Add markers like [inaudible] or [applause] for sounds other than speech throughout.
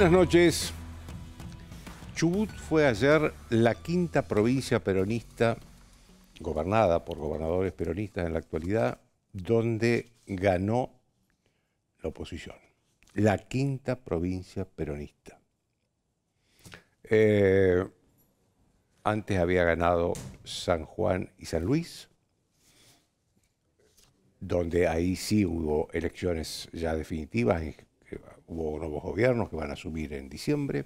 Buenas noches. Chubut fue ayer la quinta provincia peronista, gobernada por gobernadores peronistas en la actualidad, donde ganó la oposición. La quinta provincia peronista. Eh, antes había ganado San Juan y San Luis, donde ahí sí hubo elecciones ya definitivas hubo nuevos gobiernos que van a asumir en diciembre.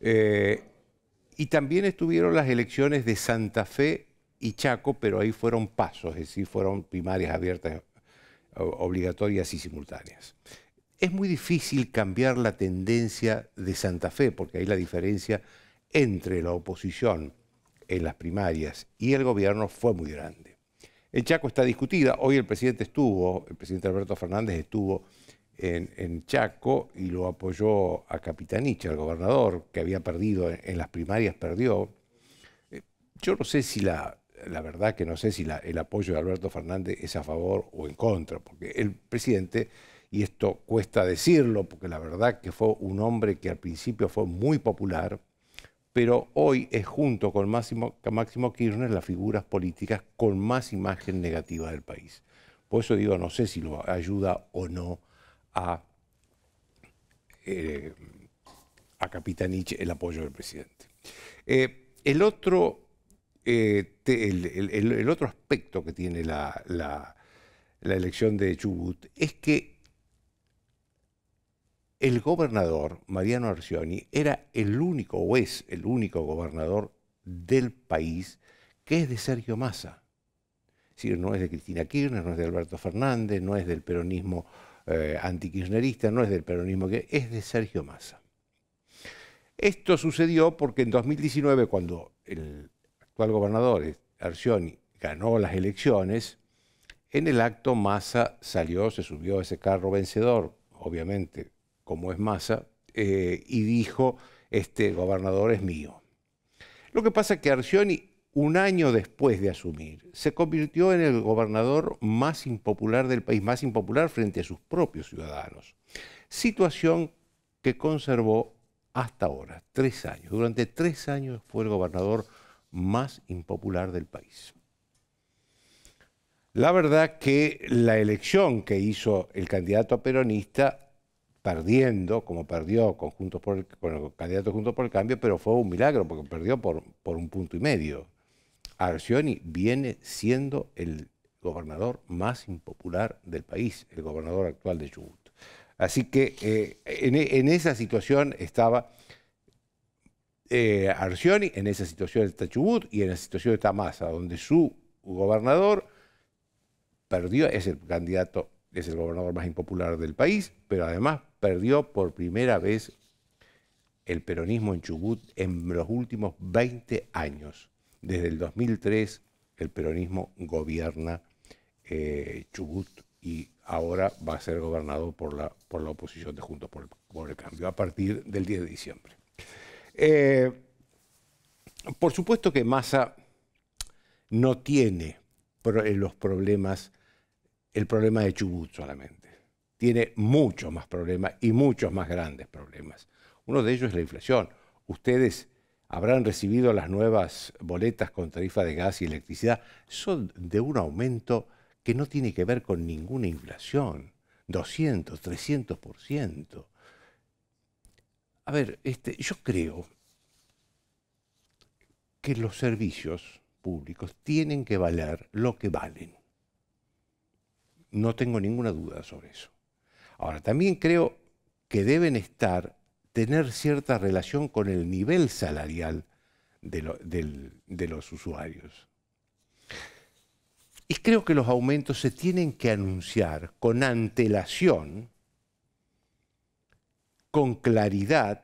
Eh, y también estuvieron las elecciones de Santa Fe y Chaco, pero ahí fueron pasos, es decir, fueron primarias abiertas, obligatorias y simultáneas. Es muy difícil cambiar la tendencia de Santa Fe, porque ahí la diferencia entre la oposición en las primarias y el gobierno fue muy grande. En Chaco está discutida, hoy el presidente estuvo, el presidente Alberto Fernández estuvo en, Chaco y lo apoyó a Capitanich, el gobernador, que había perdido en, las primarias, perdió. Eh, yo no sé si la, verdad que no sé si el apoyo de Alberto Fernández es a favor o en contra, porque el presidente, y esto cuesta decirlo, porque la verdad que fue un hombre que al principio fue muy popular, pero hoy es junto con Máximo, Máximo Kirchner las figuras políticas con más imagen negativa del país. Por eso digo, no sé si lo ayuda o no a, eh, Capitanich el apoyo del presidente. Eh, el, otro, eh, el, otro aspecto que tiene la, elección de Chubut es que el gobernador, Mariano Arcioni, era el único, o es el único gobernador del país que es de Sergio Massa. Si no es de Cristina Kirchner, no es de Alberto Fernández, no es del peronismo eh, kirchnerista, no es del peronismo, que es de Sergio Massa. Esto sucedió porque en 2019, cuando el actual gobernador eh, Arcioni ganó las elecciones, en el acto Massa salió, se subió a ese carro vencedor, obviamente, como es Massa, eh, y dijo, este gobernador es mío. Lo que pasa es que Arcioni un año después de asumir, se convirtió en el gobernador más impopular del país, más impopular frente a sus propios ciudadanos. Situación que conservó hasta ahora, tres años. Durante tres años fue el gobernador más impopular del país. La verdad que la elección que hizo el candidato peronista, perdiendo, como perdió con, por el, candidato Juntos por el Cambio, pero fue un milagro porque perdió por, por un punto y medio. Arcioni viene siendo el gobernador más impopular del país, el gobernador actual de Chubut. Así que eh, en, esa situación estaba eh, Arcioni, en esa situación está Chubut y en esa situación está Massa, donde su gobernador perdió, es el candidato, es el gobernador más impopular del país, pero además perdió por primera vez el peronismo en Chubut en los últimos 20 años. Desde el 2003 el peronismo gobierna eh, Chubut y ahora va a ser gobernado por la, por la oposición de Juntos por el, Cambio a partir del 10 de diciembre. Eh, por supuesto que Massa no tiene eh, los problemas, el problema de Chubut solamente. Tiene muchos más problemas y muchos más grandes problemas. Uno de ellos es la inflación. Ustedes habrán recibido las nuevas boletas con tarifa de gas y electricidad son de un aumento que no tiene que ver con ninguna inflación, 200, 300%. A ver, este, yo creo que los servicios públicos tienen que valer lo que valen. No tengo ninguna duda sobre eso. Ahora, también creo que deben estar tener cierta relación con el nivel salarial de, los usuarios. Y creo que los aumentos se tienen que anunciar con antelación, con claridad,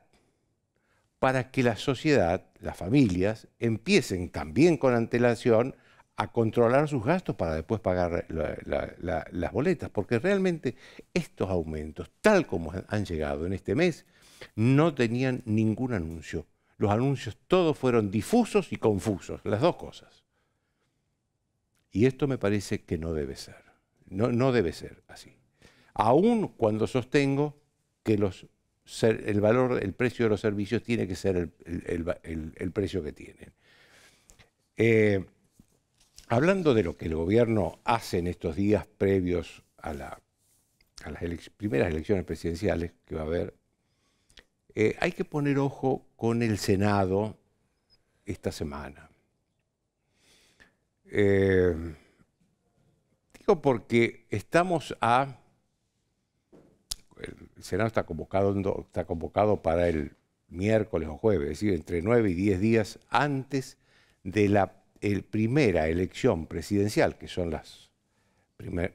para que la sociedad, las familias, empiecen también con antelación a controlar sus gastos para después pagar las boletas, porque realmente estos aumentos, tal como han llegado en este mes, no tenían ningún anuncio. Los anuncios todos fueron difusos y confusos, las dos cosas. Y esto me parece que no debe ser. No, no debe ser así. Aún cuando sostengo que los, el valor, el precio de los servicios tiene que ser el, precio que tienen. Eh, hablando de lo que el gobierno hace en estos días previos a, las primeras elecciones presidenciales que va a haber eh, hay que poner ojo con el Senado esta semana. Eh, digo porque estamos a... El Senado está convocado, está convocado para el miércoles o jueves, es decir, entre nueve y 10 días antes de la primera elección presidencial, que son las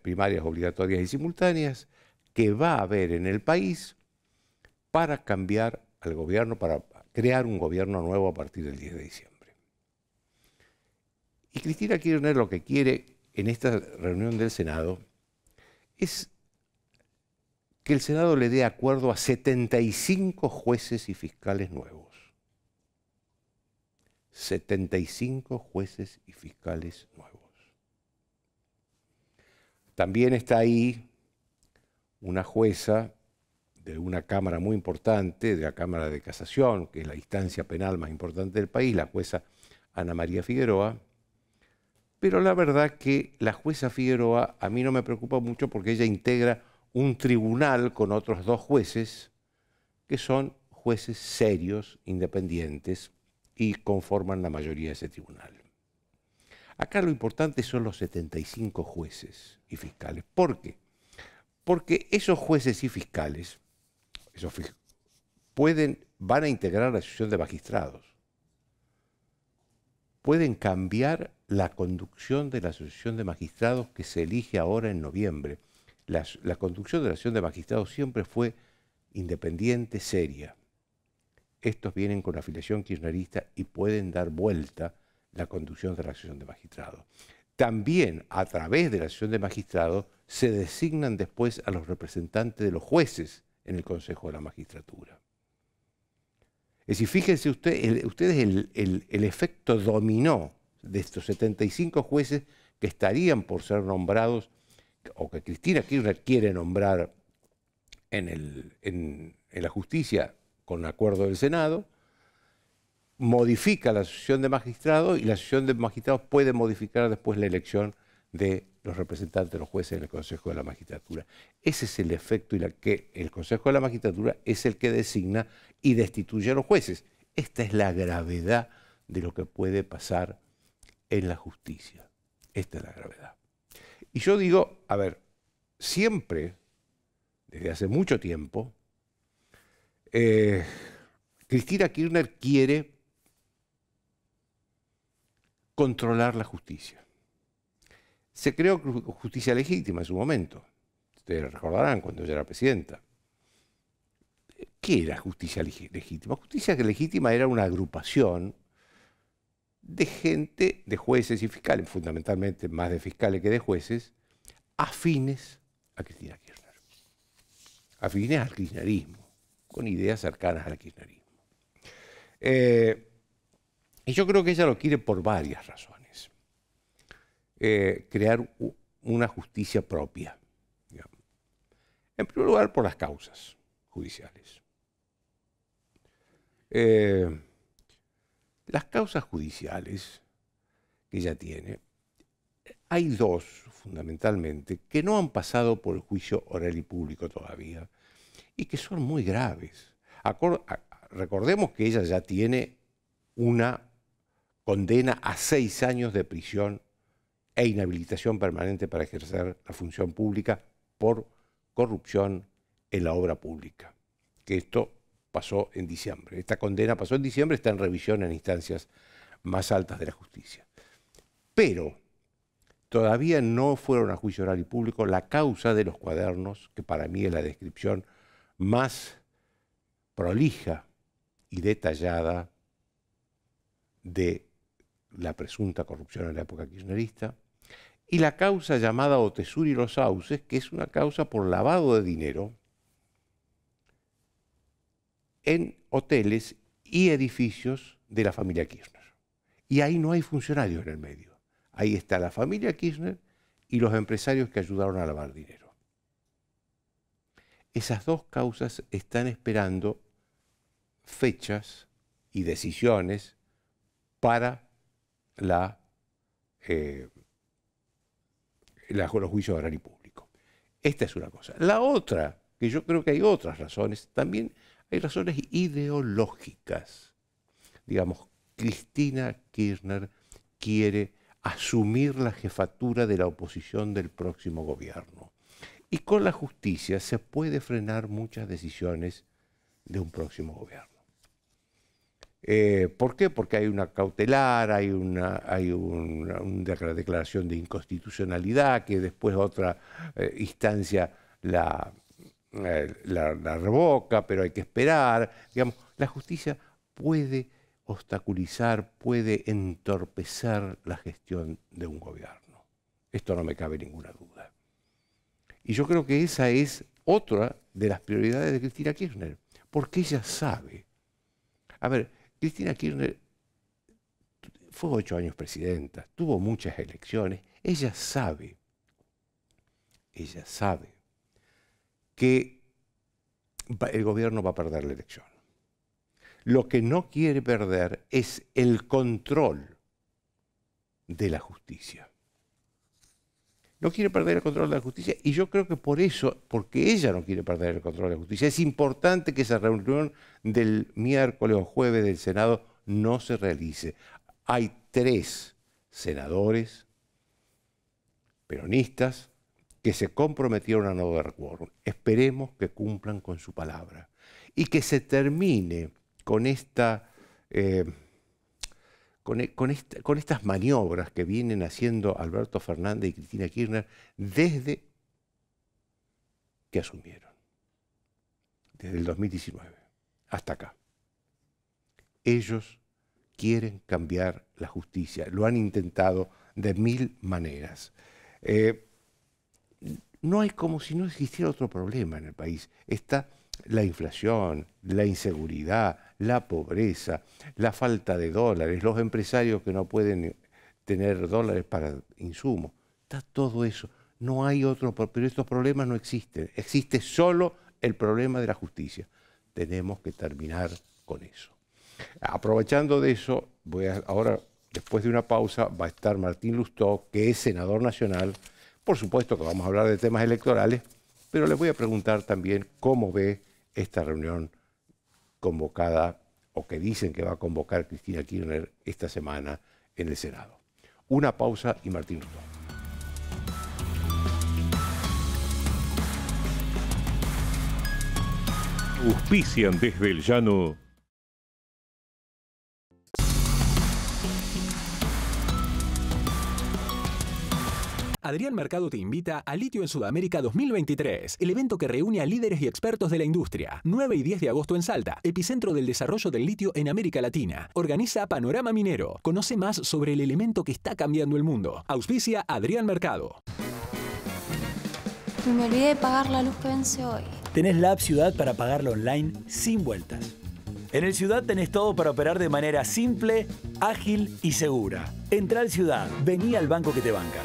primarias obligatorias y simultáneas, que va a haber en el país para cambiar al gobierno, para crear un gobierno nuevo a partir del 10 de diciembre. Y Cristina Kirchner lo que quiere en esta reunión del Senado es que el Senado le dé acuerdo a 75 jueces y fiscales nuevos. 75 jueces y fiscales nuevos. También está ahí una jueza de una cámara muy importante, de la Cámara de Casación, que es la instancia penal más importante del país, la jueza Ana María Figueroa. Pero la verdad que la jueza Figueroa a mí no me preocupa mucho porque ella integra un tribunal con otros dos jueces, que son jueces serios, independientes, y conforman la mayoría de ese tribunal. Acá lo importante son los 75 jueces y fiscales. ¿Por qué? Porque esos jueces y fiscales pueden, van a integrar la asociación de magistrados. Pueden cambiar la conducción de la asociación de magistrados que se elige ahora en noviembre. La, conducción de la asociación de magistrados siempre fue independiente, seria. Estos vienen con afiliación kirchnerista y pueden dar vuelta la conducción de la asociación de magistrados. También a través de la asociación de magistrados se designan después a los representantes de los jueces en el Consejo de la Magistratura. Es decir, fíjense usted, ustedes el, efecto dominó de estos 75 jueces que estarían por ser nombrados, o que Cristina Kirchner quiere nombrar en, en, la justicia con acuerdo del Senado, modifica la asociación de magistrados y la sesión de magistrados puede modificar después la elección de los representantes de los jueces en el Consejo de la Magistratura. Ese es el efecto y la que el Consejo de la Magistratura es el que designa y destituye a los jueces. Esta es la gravedad de lo que puede pasar en la justicia. Esta es la gravedad. Y yo digo, a ver, siempre, desde hace mucho tiempo, eh, Cristina Kirchner quiere controlar la justicia se creó justicia legítima en su momento. Ustedes recordarán cuando ella era presidenta. ¿Qué era justicia legítima? Justicia legítima era una agrupación de gente, de jueces y fiscales, fundamentalmente más de fiscales que de jueces, afines a Cristina Kirchner, afines al kirchnerismo, con ideas cercanas al kirchnerismo. Eh, y yo creo que ella lo quiere por varias razones. Eh, crear una justicia propia. En primer lugar, por las causas judiciales. Eh, las causas judiciales que ella tiene, hay dos fundamentalmente que no han pasado por el juicio oral y público todavía y que son muy graves. recordemos que ella ya tiene una condena a seis años de prisión e inhabilitación permanente para ejercer la función pública por corrupción en la obra pública. Que esto pasó en diciembre. Esta condena pasó en diciembre, está en revisión en instancias más altas de la justicia. Pero todavía no fueron a juicio oral y público la causa de los cuadernos, que para mí es la descripción más prolija y detallada de la presunta corrupción en la época kirchnerista, y la causa llamada Otesur y los Sauces, que es una causa por lavado de dinero en hoteles y edificios de la familia Kirchner. Y ahí no hay funcionarios en el medio. Ahí está la familia Kirchner y los empresarios que ayudaron a lavar dinero. Esas dos causas están esperando fechas y decisiones para la eh, los juicios de y público. Esta es una cosa. La otra, que yo creo que hay otras razones, también hay razones ideológicas. Digamos, Cristina Kirchner quiere asumir la jefatura de la oposición del próximo gobierno. Y con la justicia se puede frenar muchas decisiones de un próximo gobierno. Eh, ¿Por qué? Porque hay una cautelar, hay una, hay una, declaración de inconstitucionalidad que después otra eh, instancia eh, la, revoca, pero hay que esperar. Digamos, la justicia puede obstaculizar, puede entorpecer la gestión de un gobierno. Esto no me cabe ninguna duda. Y yo creo que esa es otra de las prioridades de Cristina Kirchner, porque ella sabe. A ver, Cristina Kirchner fue ocho años presidenta, tuvo muchas elecciones, ella sabe, ella sabe que el gobierno va a perder la elección. Lo que no quiere perder es el control de la justicia no quiere perder el control de la justicia y yo creo que por eso, porque ella no quiere perder el control de la justicia, es importante que esa reunión del miércoles o jueves del Senado no se realice. Hay tres senadores peronistas que se comprometieron a no dar quórum. Esperemos que cumplan con su palabra y que se termine con esta... Eh, e, con, estas maniobras que vienen haciendo Alberto Fernández y Cristina Kirchner desde que asumieron, desde el 2019 hasta acá. Ellos quieren cambiar la justicia, lo han intentado de mil maneras. Eh, no es como si no existiera otro problema en el país. Está la inflación, la inseguridad, la pobreza, la falta de dólares, los empresarios que no pueden tener dólares para insumos. Está todo eso. No hay otro, pero estos problemas no existen. Existe solo el problema de la justicia. Tenemos que terminar con eso. Aprovechando de eso, voy ahora, después de una pausa, va a estar Martín Lustó, que es senador nacional. Por supuesto que vamos a hablar de temas electorales, pero le voy a preguntar también cómo ve esta reunión convocada o que dicen que va a convocar Cristina Kirchner esta semana en el Senado. Una pausa y Martín Rutón. desde el llano Adrián Mercado te invita a Litio en Sudamérica 2023, el evento que reúne a líderes y expertos de la industria. 9 y 10 de agosto en Salta, epicentro del desarrollo del litio en América Latina. Organiza Panorama Minero. Conoce más sobre el elemento que está cambiando el mundo. Auspicia Adrián Mercado. Me olvidé de pagar la luz que vence hoy. Tenés la app Ciudad para pagarlo online sin vueltas. En el Ciudad tenés todo para operar de manera simple, ágil y segura. Entra al Ciudad, vení al banco que te banca.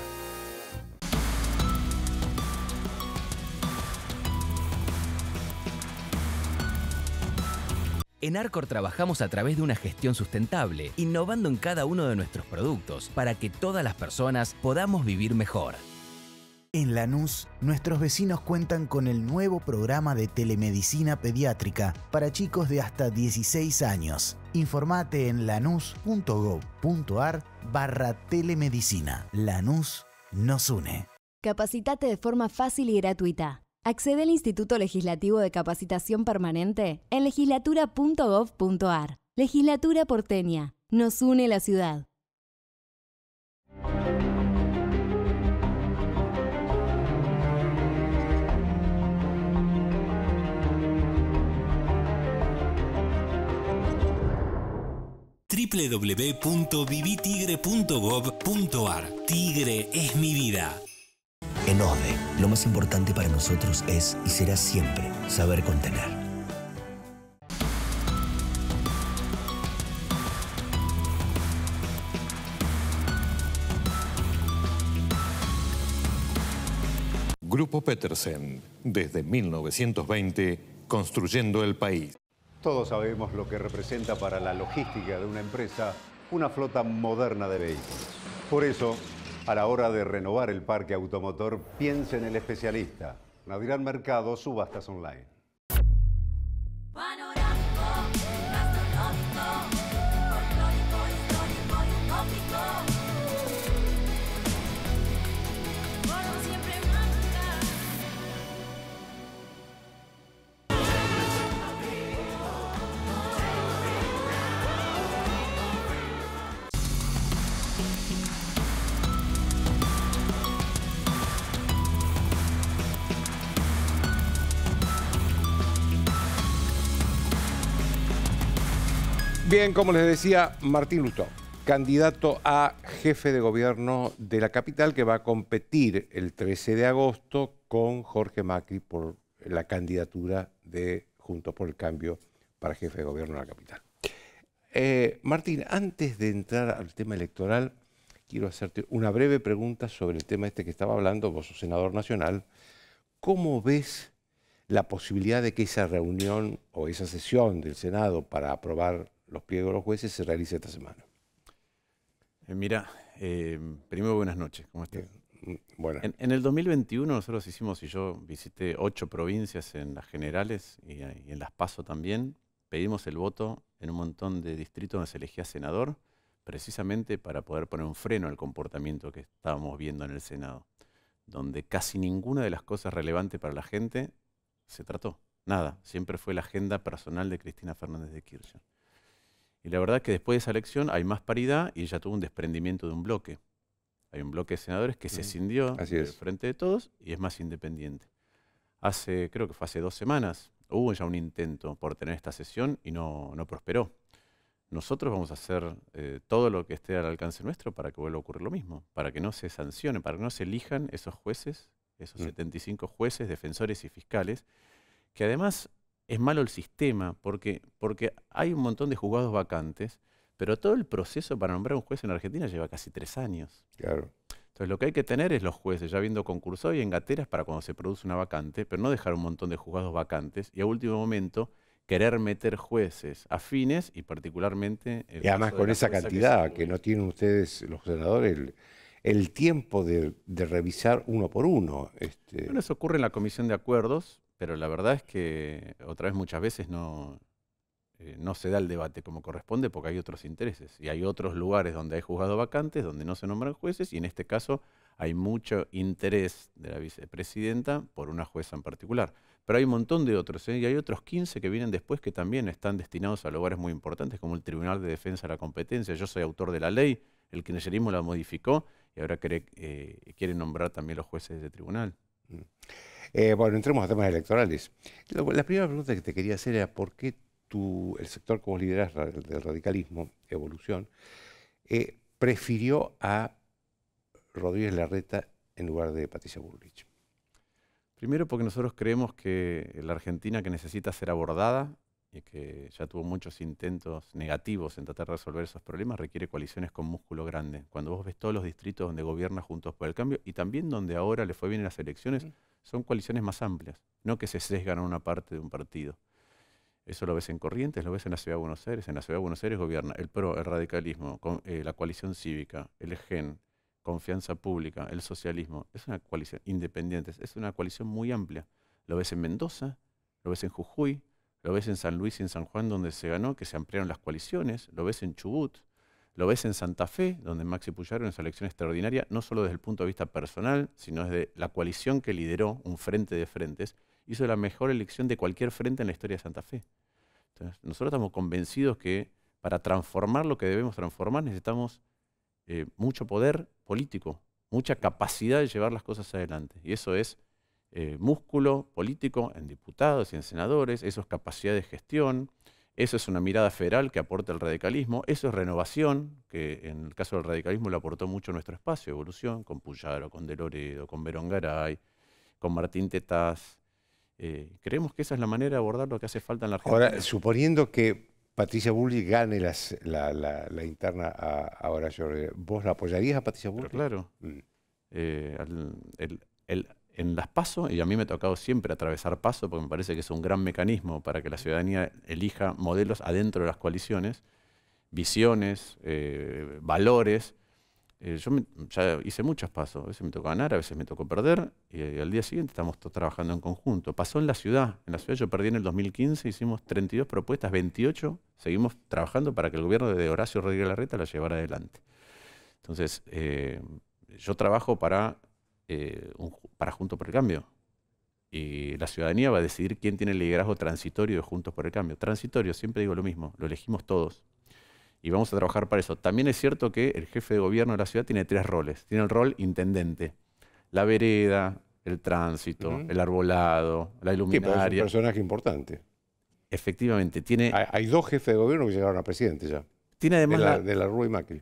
En Arcor trabajamos a través de una gestión sustentable, innovando en cada uno de nuestros productos para que todas las personas podamos vivir mejor. En Lanús, nuestros vecinos cuentan con el nuevo programa de telemedicina pediátrica para chicos de hasta 16 años. Informate en lanús.gov.ar barra telemedicina. Lanús nos une. Capacitate de forma fácil y gratuita. Accede al Instituto Legislativo de Capacitación Permanente en legislatura.gov.ar. Legislatura porteña. Nos une la ciudad. www.vivitigre.gov.ar Tigre es mi vida. Lo más importante para nosotros es y será siempre saber contener. Grupo Petersen, desde 1920, construyendo el país. Todos sabemos lo que representa para la logística de una empresa una flota moderna de vehículos. Por eso, a la hora de renovar el parque automotor, piense en el especialista. Nadirán Mercado, subastas online. Bien, como les decía, Martín Lutó, candidato a jefe de gobierno de la capital que va a competir el 13 de agosto con Jorge Macri por la candidatura de Juntos por el Cambio para jefe de gobierno de la capital. Eh, Martín, antes de entrar al tema electoral, quiero hacerte una breve pregunta sobre el tema este que estaba hablando, vos senador nacional. ¿Cómo ves la posibilidad de que esa reunión o esa sesión del Senado para aprobar los pliegos de los jueces se realiza esta semana. Eh, mira, eh, primero buenas noches, ¿cómo estás? Eh, mm, bueno. En, el 2021 nosotros hicimos, y yo visité ocho provincias en las generales y, y en las PASO también, pedimos el voto en un montón de distritos donde se elegía senador, precisamente para poder poner un freno al comportamiento que estábamos viendo en el Senado, donde casi ninguna de las cosas relevantes para la gente se trató. Nada, siempre fue la agenda personal de Cristina Fernández de Kirchner. Y la verdad que después de esa elección hay más paridad y ya tuvo un desprendimiento de un bloque. Hay un bloque de senadores que se mm. cindió del frente de todos y es más independiente. Hace, creo que fue hace dos semanas, hubo ya un intento por tener esta sesión y no, prosperó. Nosotros vamos a hacer eh, todo lo que esté al alcance nuestro para que vuelva a ocurrir lo mismo, para que no se sancione, para que no se elijan esos jueces, esos 75 mm. jueces, defensores y fiscales, que además es malo el sistema, porque, porque hay un montón de juzgados vacantes, pero todo el proceso para nombrar un juez en Argentina lleva casi tres años. Claro. Entonces lo que hay que tener es los jueces ya viendo concursos y en gateras para cuando se produce una vacante, pero no dejar un montón de juzgados vacantes y a último momento querer meter jueces afines y particularmente... y además con esa cantidad que, no tienen ustedes los senadores, el, tiempo de, revisar uno por uno. Este... Bueno, ocurre en la Comisión de Acuerdos, pero la verdad es que otra vez muchas veces no, eh, no se da el debate como corresponde porque hay otros intereses y hay otros lugares donde hay juzgados vacantes, donde no se nombran jueces y en este caso hay mucho interés de la vicepresidenta por una jueza en particular. Pero hay un montón de otros ¿eh? y hay otros 15 que vienen después que también están destinados a lugares muy importantes como el Tribunal de Defensa de la Competencia. Yo soy autor de la ley, el kirchnerismo la modificó y ahora quiere, eh, quiere nombrar también los jueces de tribunal. Mm. Eh, bueno, entremos a temas electorales. La primera pregunta que te quería hacer era por qué tú, el sector que vos liderás, del radicalismo, evolución, eh, prefirió a Rodríguez Larreta en lugar de Patricia Bullrich. Primero porque nosotros creemos que la Argentina que necesita ser abordada y que ya tuvo muchos intentos negativos en tratar de resolver esos problemas, requiere coaliciones con músculo grande. Cuando vos ves todos los distritos donde gobierna Juntos por el Cambio y también donde ahora le fue bien en las elecciones, mm son coaliciones más amplias, no que se sesgan a una parte de un partido. Eso lo ves en Corrientes, lo ves en la Ciudad de Buenos Aires. En la Ciudad de Buenos Aires gobierna el PRO, el radicalismo, eh, la coalición cívica, el GEN, Confianza Pública, el socialismo. Es una coalición, independiente, es una coalición muy amplia. Lo ves en Mendoza, lo ves en Jujuy, lo ves en San Luis y en San Juan donde se ganó, que se ampliaron las coaliciones, lo ves en Chubut, lo ves en Santa Fe, donde Maxi Pujaro en su elección extraordinaria, no solo desde el punto de vista personal, sino desde la coalición que lideró, un frente de frentes, hizo la mejor elección de cualquier frente en la historia de Santa Fe. Entonces, nosotros estamos convencidos que para transformar lo que debemos transformar necesitamos eh, mucho poder político, mucha capacidad de llevar las cosas adelante. Y eso es eh, músculo político en diputados y en senadores, eso es capacidad de gestión, eso es una mirada federal que aporta el radicalismo, eso es renovación, que en el caso del radicalismo le aportó mucho nuestro espacio, evolución, con Puyaro, con Deloredo, con Verón Garay, con Martín Tetaz. Eh, creemos que esa es la manera de abordar lo que hace falta en la Argentina. Ahora, suponiendo que Patricia Bulli gane la, interna a, eh, ¿vos la apoyarías a Patricia Bulli? claro. Mm. Eh, en las pasos, y a mí me ha tocado siempre atravesar pasos, porque me parece que es un gran mecanismo para que la ciudadanía elija modelos adentro de las coaliciones, visiones, eh, valores. Eh, yo ya hice muchos pasos, a veces me tocó ganar, a veces me tocó perder, y, al día siguiente estamos trabajando en conjunto. Pasó en la ciudad, en la ciudad yo perdí en el 2015, hicimos 32 propuestas, 28, seguimos trabajando para que el gobierno de Horacio Rodríguez Larreta la llevara adelante. Entonces, eh, yo trabajo para eh, un, para Juntos por el Cambio. Y la ciudadanía va a decidir quién tiene el liderazgo transitorio de Juntos por el Cambio. Transitorio, siempre digo lo mismo, lo elegimos todos. Y vamos a trabajar para eso. También es cierto que el jefe de gobierno de la ciudad tiene tres roles. Tiene el rol intendente, la vereda, el tránsito, el arbolado, la iluminaria. es un personaje importante. Efectivamente, tiene... hay, dos jefes de gobierno que llegaron a presidente ya. Tiene además de la,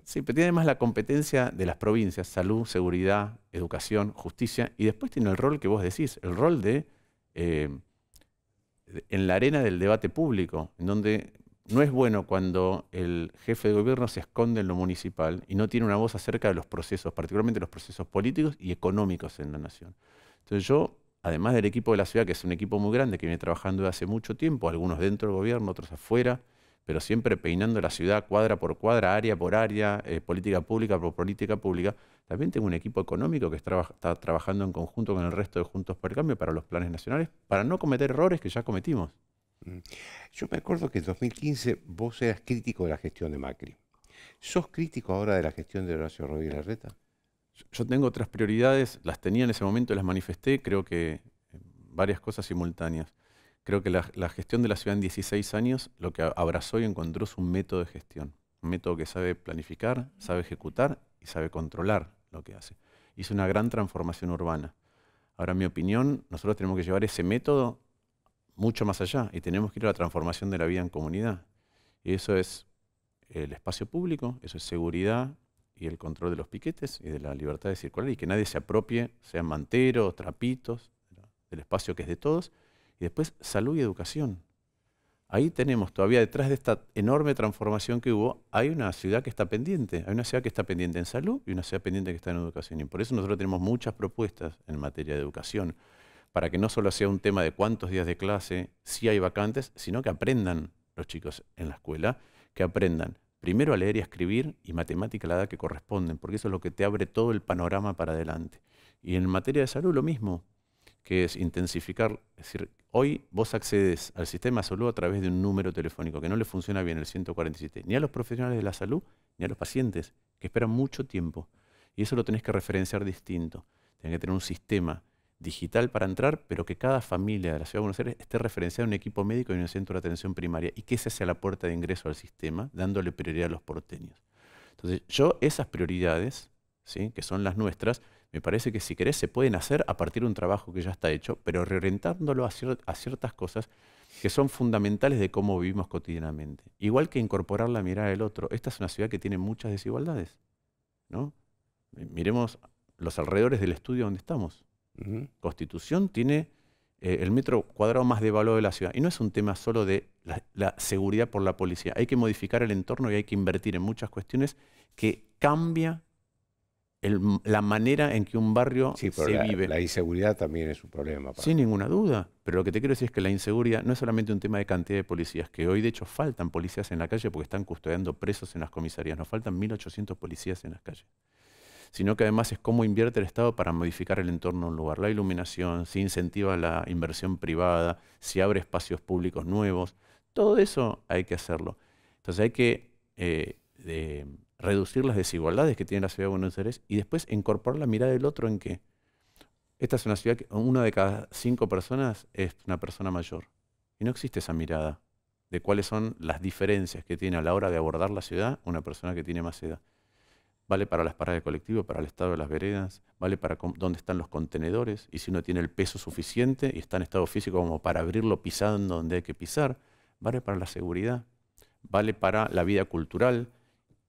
Sí, pero tiene además la competencia de las provincias, salud, seguridad, educación, justicia, y después tiene el rol que vos decís, el rol eh, de en la arena del debate público, en donde no es bueno cuando el jefe de gobierno se esconde en lo municipal y no tiene una voz acerca de los procesos, particularmente los procesos políticos y económicos en la nación. Entonces yo, además del equipo de la ciudad, que es un equipo muy grande que viene trabajando hace mucho tiempo, algunos dentro del gobierno, otros afuera, pero siempre peinando la ciudad cuadra por cuadra, área por área, eh, política pública por política pública. También tengo un equipo económico que está, trabajando en conjunto con el resto de Juntos por el Cambio para los planes nacionales, para no cometer errores que ya cometimos. Mm. Yo me acuerdo que en 2015 vos eras crítico de la gestión de Macri. ¿Sos crítico ahora de la gestión de Horacio Rodríguez Larreta? Yo tengo otras prioridades, las tenía en ese momento, las manifesté, creo que eh, varias cosas simultáneas. Creo que la, gestión de la ciudad en 16 años lo que abrazó y encontró es un método de gestión, un método que sabe planificar, sabe ejecutar y sabe controlar lo que hace. Hizo una gran transformación urbana. Ahora, en mi opinión, nosotros tenemos que llevar ese método mucho más allá y tenemos que ir a la transformación de la vida en comunidad. Y eso es el espacio público, eso es seguridad y el control de los piquetes y de la libertad de circular y que nadie se apropie, sean manteros, trapitos, del espacio que es de todos y después salud y educación. Ahí tenemos todavía detrás de esta enorme transformación que hubo, hay una ciudad que está pendiente. Hay una ciudad que está pendiente en salud y una ciudad pendiente que está en educación. Y por eso nosotros tenemos muchas propuestas en materia de educación, para que no solo sea un tema de cuántos días de clase, si hay vacantes, sino que aprendan los chicos en la escuela, que aprendan primero a leer y a escribir y matemática a la edad que corresponden, porque eso es lo que te abre todo el panorama para adelante. Y en materia de salud lo mismo, que es intensificar, es decir, hoy vos accedes al sistema de salud a través de un número telefónico que no le funciona bien el 147, ni a los profesionales de la salud, ni a los pacientes, que esperan mucho tiempo. Y eso lo tenés que referenciar distinto. Tienes que tener un sistema digital para entrar, pero que cada familia de la Ciudad de Buenos Aires esté referenciada a un equipo médico y en un centro de atención primaria, y que esa sea la puerta de ingreso al sistema, dándole prioridad a los porteños. Entonces, yo esas prioridades, que son las nuestras, me parece que si querés se pueden hacer a partir de un trabajo que ya está hecho, pero reorientándolo a, ciertas cosas que son fundamentales de cómo vivimos cotidianamente. Igual que incorporar la mirada del otro. Esta es una ciudad que tiene muchas desigualdades. ¿no? Miremos los alrededores del estudio donde estamos. Constitución tiene eh, el metro cuadrado más de valor de la ciudad. Y no es un tema solo de la, seguridad por la policía. Hay que modificar el entorno y hay que invertir en muchas cuestiones que cambia la manera en que un barrio se la, vive. La inseguridad también es un problema. Sin ninguna duda. Pero lo que te quiero decir es que la inseguridad no es solamente un tema de cantidad de policías, que hoy de hecho faltan policías en la calle porque están custodiando presos en las comisarías. Nos faltan 1.800 policías en las calles sino que además es cómo invierte el Estado para modificar el entorno de un lugar. La iluminación, si incentiva la inversión privada, si abre espacios públicos nuevos, todo eso hay que hacerlo. Entonces hay que eh, reducir las desigualdades que tiene la ciudad de Buenos Aires y después incorporar la mirada del otro en que esta es una ciudad que una de cada cinco personas es una persona mayor. Y no existe esa mirada de cuáles son las diferencias que tiene a la hora de abordar la ciudad una persona que tiene más edad. Vale para las paradas de colectivo, para el estado de las veredas, vale para dónde están los contenedores y si uno tiene el peso suficiente y está en estado físico como para abrirlo pisando donde hay que pisar, vale para la seguridad, vale para la vida cultural,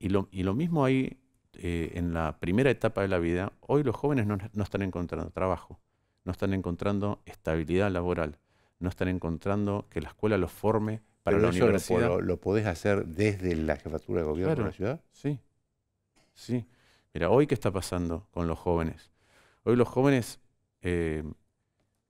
y lo, mismo hay eh, en la primera etapa de la vida. Hoy los jóvenes no, están encontrando trabajo, no están encontrando estabilidad laboral, no están encontrando que la escuela los forme para la universidad. Lo, lo, podés hacer desde la jefatura de gobierno de la ciudad? Sí, sí. Mira, hoy qué está pasando con los jóvenes. Hoy los jóvenes, eh,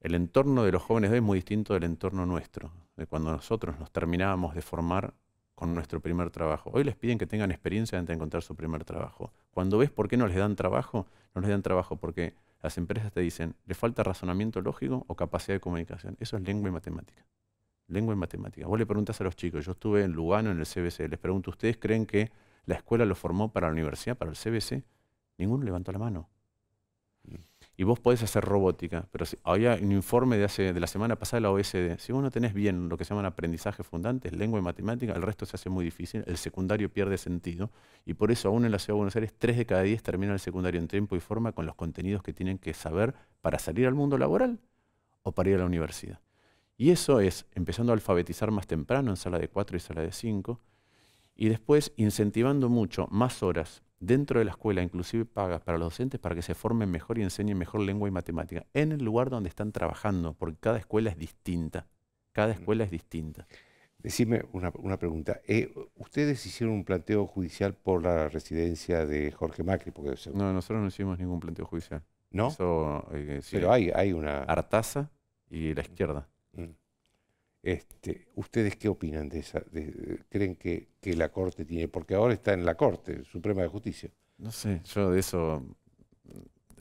el entorno de los jóvenes hoy es muy distinto del entorno nuestro, de cuando nosotros nos terminábamos de formar con nuestro primer trabajo. Hoy les piden que tengan experiencia antes de encontrar su primer trabajo. Cuando ves por qué no les dan trabajo, no les dan trabajo porque las empresas te dicen, le falta razonamiento lógico o capacidad de comunicación. Eso es lengua y matemática. Lengua y matemática. Vos le preguntas a los chicos, yo estuve en Lugano, en el CBC, les pregunto, ¿ustedes creen que la escuela lo formó para la universidad, para el CBC? Ninguno levantó la mano y vos podés hacer robótica, pero había un informe de, hace, de la semana pasada de la OSD, si vos no tenés bien lo que se llaman aprendizaje fundante, lengua y matemática, el resto se hace muy difícil, el secundario pierde sentido, y por eso aún en la Ciudad de Buenos Aires, tres de cada diez terminan el secundario en tiempo y forma con los contenidos que tienen que saber para salir al mundo laboral o para ir a la universidad. Y eso es empezando a alfabetizar más temprano en sala de 4 y sala de 5, y después incentivando mucho más horas dentro de la escuela, inclusive pagas para los docentes para que se formen mejor y enseñen mejor lengua y matemática, en el lugar donde están trabajando, porque cada escuela es distinta. Cada escuela es distinta. Decime una, pregunta. Eh, ¿Ustedes hicieron un planteo judicial por la residencia de Jorge Macri? No, nosotros no hicimos ningún planteo judicial. ¿No? Eh, Pero hay, una... Artaza y la izquierda. Mm. Este, ¿Ustedes qué opinan de esa? ¿Creen que, la Corte tiene? Porque ahora está en la Corte Suprema de Justicia. No sé, yo de eso,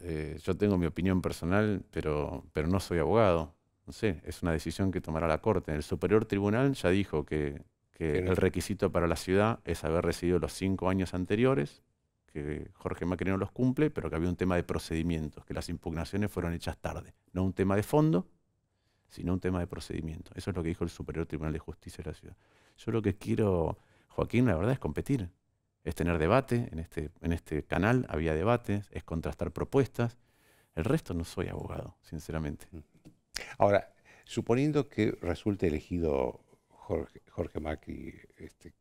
eh, yo tengo mi opinión personal, pero, pero no soy abogado. No sé, es una decisión que tomará la Corte. El Superior Tribunal ya dijo que, el requisito para la ciudad es haber recibido los cinco años anteriores, que Jorge Macri no los cumple, pero que había un tema de procedimientos, que las impugnaciones fueron hechas tarde, no un tema de fondo, sino un tema de procedimiento. Eso es lo que dijo el Superior Tribunal de Justicia de la Ciudad. Yo lo que quiero, Joaquín, la verdad es competir, es tener debate, en este, en este canal había debates, es contrastar propuestas. El resto no soy abogado, sinceramente. Mm. Ahora, suponiendo que resulte elegido Jorge, Macri, este,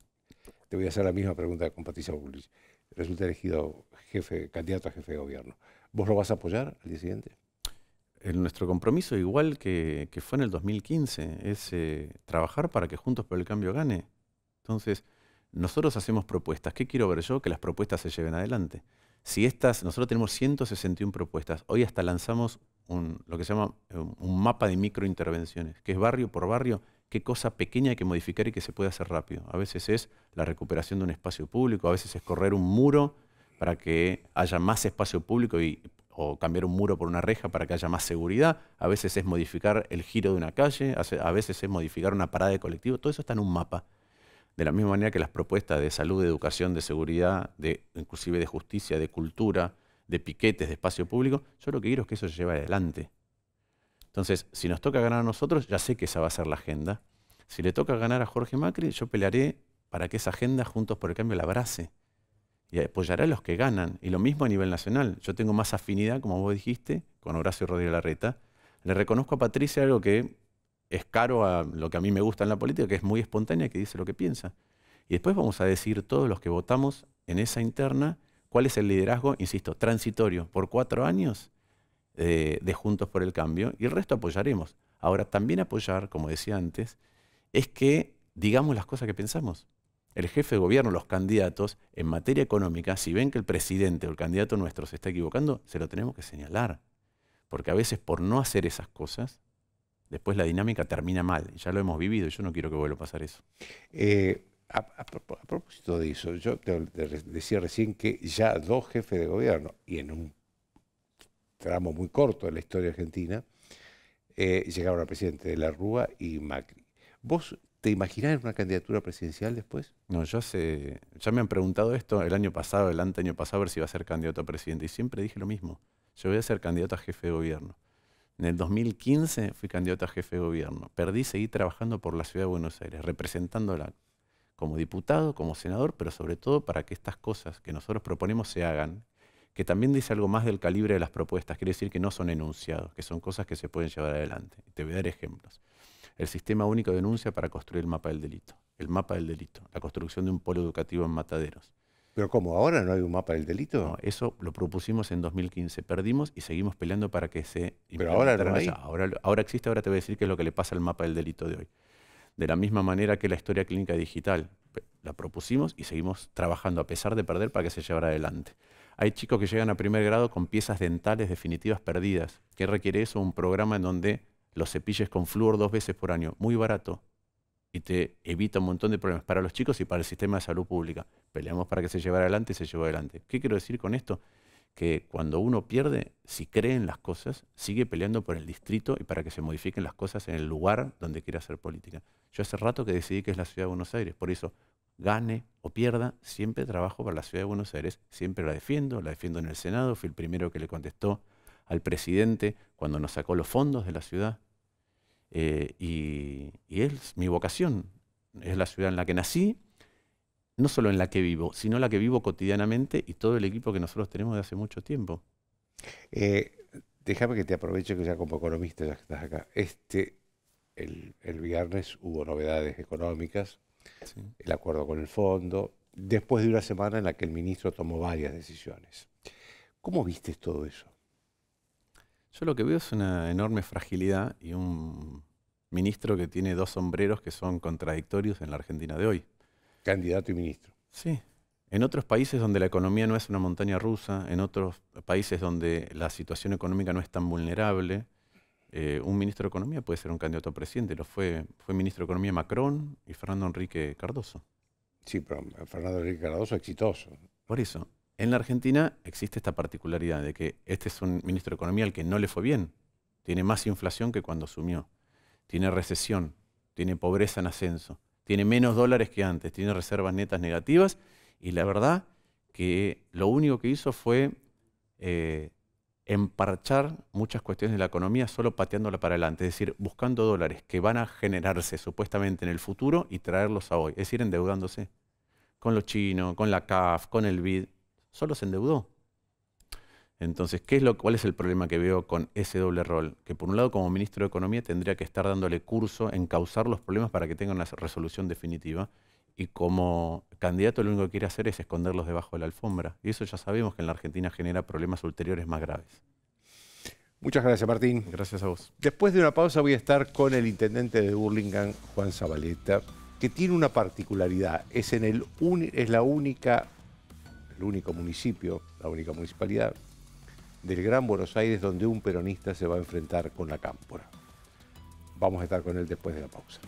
te voy a hacer la misma pregunta con Patricia Bullrich, resulta elegido jefe, candidato a jefe de gobierno, ¿vos lo vas a apoyar al día siguiente? nuestro compromiso, igual que, fue en el 2015, es eh, trabajar para que Juntos por el Cambio gane. Entonces, nosotros hacemos propuestas. ¿Qué quiero ver yo? Que las propuestas se lleven adelante. Si estas, nosotros tenemos 161 propuestas. Hoy hasta lanzamos un, lo que se llama eh, un mapa de microintervenciones, que es barrio por barrio, qué cosa pequeña hay que modificar y que se puede hacer rápido. A veces es la recuperación de un espacio público, a veces es correr un muro para que haya más espacio público y o cambiar un muro por una reja para que haya más seguridad, a veces es modificar el giro de una calle, a veces es modificar una parada de colectivo, todo eso está en un mapa. De la misma manera que las propuestas de salud, de educación, de seguridad, de, inclusive de justicia, de cultura, de piquetes, de espacio público, yo lo que quiero es que eso se lleve adelante. Entonces, si nos toca ganar a nosotros, ya sé que esa va a ser la agenda. Si le toca ganar a Jorge Macri, yo pelearé para que esa agenda Juntos por el Cambio la abrace y apoyará a los que ganan. Y lo mismo a nivel nacional. Yo tengo más afinidad, como vos dijiste, con Horacio Rodríguez Larreta. Le reconozco a Patricia algo que es caro a lo que a mí me gusta en la política, que es muy espontánea, que dice lo que piensa. Y después vamos a decir todos los que votamos en esa interna cuál es el liderazgo, insisto, transitorio por cuatro años de, eh, de Juntos por el Cambio y el resto apoyaremos. Ahora, también apoyar, como decía antes, es que digamos las cosas que pensamos el jefe de gobierno, los candidatos, en materia económica, si ven que el presidente o el candidato nuestro se está equivocando, se lo tenemos que señalar. Porque a veces por no hacer esas cosas, después la dinámica termina mal. Ya lo hemos vivido y yo no quiero que vuelva a pasar eso. Eh, a, propósito de eso, yo te, decía recién que ya dos jefes de gobierno, y en un tramo muy corto de la historia argentina, eh, llegaron al presidente de la Rúa y Macri. Vos ¿Te imaginas una candidatura presidencial después? No, yo ya me han preguntado esto el año pasado, el año pasado, a ver si iba a ser candidato a presidente. Y siempre dije lo mismo, yo voy a ser candidato a jefe de gobierno. En el 2015 fui candidato a jefe de gobierno. Perdí, seguí trabajando por la ciudad de Buenos Aires, representándola como diputado, como senador, pero sobre todo para que estas cosas que nosotros proponemos se hagan, que también dice algo más del calibre de las propuestas, quiere decir que no son enunciados, que son cosas que se pueden llevar adelante. Te voy a dar ejemplos el sistema único de denuncia para construir el mapa del delito. El mapa del delito, la construcción de un polo educativo en mataderos. Pero como ahora no hay un mapa del delito. No, eso lo propusimos en 2015, perdimos y seguimos peleando para que se... Pero ahora no Ahora, ahora existe, ahora te voy a decir qué es lo que le pasa al mapa del delito de hoy. De la misma manera que la historia clínica digital, la propusimos y seguimos trabajando a pesar de perder para que se llevara adelante. Hay chicos que llegan a primer grado con piezas dentales definitivas perdidas. ¿Qué requiere eso? Un programa en donde los cepilles con flúor dos veces por año, muy barato, y te evita un montón de problemas para los chicos y para el sistema de salud pública. Peleamos para que se llevara adelante y se llevó adelante. ¿Qué quiero decir con esto? Que cuando uno pierde, si cree en las cosas, sigue peleando por el distrito y para que se modifiquen las cosas en el lugar donde quiere hacer política. Yo hace rato que decidí que es la ciudad de Buenos Aires, por eso gane o pierda, siempre trabajo para la ciudad de Buenos Aires, siempre la defiendo, la defiendo en el Senado, fui el primero que le contestó al presidente cuando nos sacó los fondos de la ciudad. Eh, y, es mi vocación, es la ciudad en la que nací, no solo en la que vivo, sino la que vivo cotidianamente y todo el equipo que nosotros tenemos de hace mucho tiempo. Eh, déjame que te aproveche que ya como economista ya estás acá. Este, el, viernes hubo novedades económicas, el acuerdo con el fondo, después de una semana en la que el ministro tomó varias decisiones. ¿Cómo viste todo eso? Yo lo que veo es una enorme fragilidad y un ministro que tiene dos sombreros que son contradictorios en la Argentina de hoy. Candidato y ministro. Sí. En otros países donde la economía no es una montaña rusa, en otros países donde la situación económica no es tan vulnerable, eh, un ministro de Economía puede ser un candidato a presidente. Lo fue, fue ministro de Economía Macron y Fernando Enrique Cardoso. Sí, pero Fernando Enrique Cardoso exitoso. Por eso. En la Argentina existe esta particularidad de que este es un ministro de Economía al que no le fue bien. Tiene más inflación que cuando asumió. Tiene recesión, tiene pobreza en ascenso, tiene menos dólares que antes, tiene reservas netas negativas y la verdad que lo único que hizo fue eh, emparchar muchas cuestiones de la economía solo pateándola para adelante, es decir, buscando dólares que van a generarse supuestamente en el futuro y traerlos a hoy, es decir, endeudándose con los chinos, con la CAF, con el BID, solo se endeudó. Entonces, ¿qué lo, ¿cuál es el problema que veo con ese doble rol? Que por un lado, como ministro de Economía, tendría que estar dándole curso, en causar los problemas para que tengan una resolución definitiva. Y como candidato lo único que quiere hacer es esconderlos debajo de la alfombra. Y eso ya sabemos que en la Argentina genera problemas ulteriores más graves. Muchas gracias, Martín. Gracias a vos. Después de una pausa voy a estar con el intendente de Burlingame, Juan Zabaleta, que tiene una particularidad. es la única el único municipio, la única municipalidad del Gran Buenos Aires donde un peronista se va a enfrentar con la cámpora. Vamos a estar con él después de la pausa.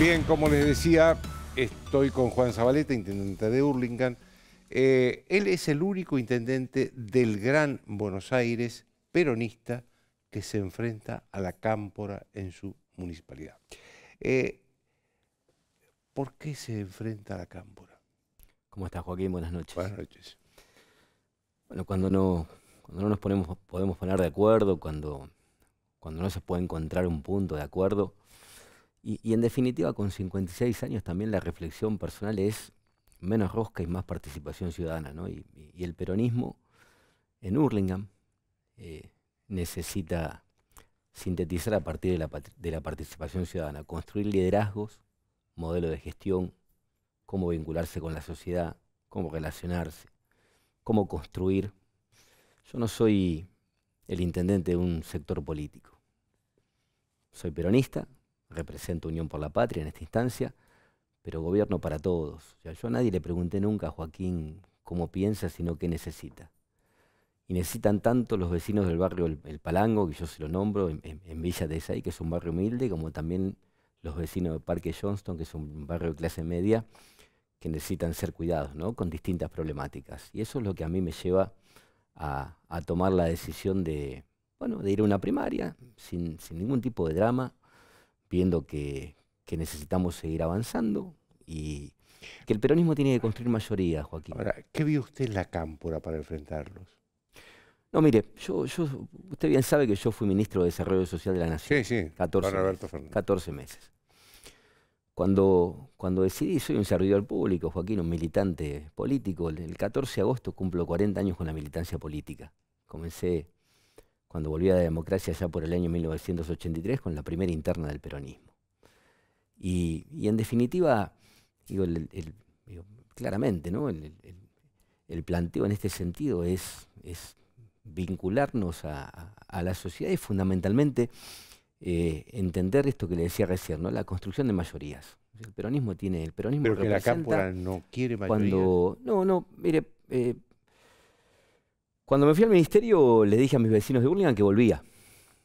Bien, como les decía, estoy con Juan Zabaleta, intendente de Urlingan. Eh, él es el único intendente del Gran Buenos Aires peronista que se enfrenta a la cámpora en su municipalidad. Eh, ¿Por qué se enfrenta a la cámpora? ¿Cómo estás, Joaquín? Buenas noches. Buenas noches. Bueno, cuando no, cuando no nos ponemos, podemos poner de acuerdo, cuando, cuando no se puede encontrar un punto de acuerdo, y, en definitiva, con 56 años también la reflexión personal es menos rosca y más participación ciudadana. Y, el peronismo en Hurlingham eh, necesita sintetizar a partir de la, de la, participación ciudadana, construir liderazgos, modelo de gestión, cómo vincularse con la sociedad, cómo relacionarse, cómo construir. Yo no soy el intendente de un sector político. Soy peronista, represento Unión por la Patria en esta instancia, pero gobierno para todos. yo a nadie le pregunté nunca a Joaquín cómo piensa, sino qué necesita. Y necesitan tanto los vecinos del barrio El, Palango, que yo se lo nombro, en, Villa de Esaí, que es un barrio humilde, como también los vecinos del Parque Johnston, que es un barrio de clase media, que necesitan ser cuidados, ¿no? Con distintas problemáticas. Y eso es lo que a mí me lleva a, tomar la decisión de, bueno, de ir a una primaria sin ningún tipo de drama, viendo que, necesitamos seguir avanzando y que el peronismo tiene que construir mayoría, Joaquín. Ahora, ¿qué vio usted en la cámpora para enfrentarlos? No, mire, yo, usted bien sabe que yo fui ministro de Desarrollo Social de la Nación. Sí, sí. 14, Fernández. 14 meses. Cuando, cuando decidí, soy un servidor público, Joaquín, un militante político. el 14 de agosto cumplo 40 años con la militancia política. Comencé cuando volvía a la democracia ya por el año 1983 con la primera interna del peronismo. Y, en definitiva, digo, claramente, ¿no? El, planteo en este sentido es, vincularnos a, la sociedad y fundamentalmente eh, entender esto que le decía recién, ¿no? la construcción de mayorías. El peronismo tiene, el peronismo la cámara no quiere Cuando, no, no, mire, eh, cuando me fui al ministerio, le dije a mis vecinos de Burlingame que volvía,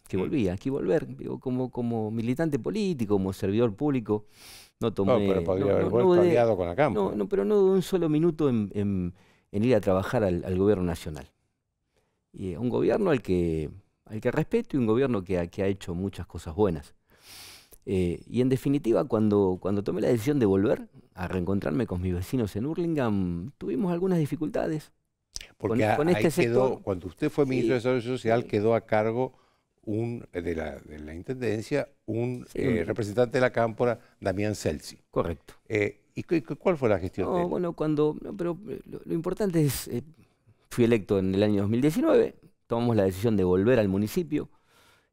que mm. volvía, que volver, digo, como, como militante político, como servidor público. No tomé. No, pero no, con la No, pero no un solo minuto en, ir a trabajar al, gobierno nacional. Y, eh, un gobierno al que, al que respeto y un gobierno que ha, hecho muchas cosas buenas. Eh, y en definitiva, cuando, cuando tomé la decisión de volver a reencontrarme con mis vecinos en Hurlingham, tuvimos algunas dificultades. Porque este cuando usted fue ministro de Desarrollo Social, quedó a cargo eh, de, la, Intendencia un eh, representante de la Cámpora, Damián Celsi. Correcto. Eh, ¿Y cuál fue la gestión? bueno, cuando. pero lo, importante es. fui electo en el año 2019, tomamos la decisión de volver al municipio.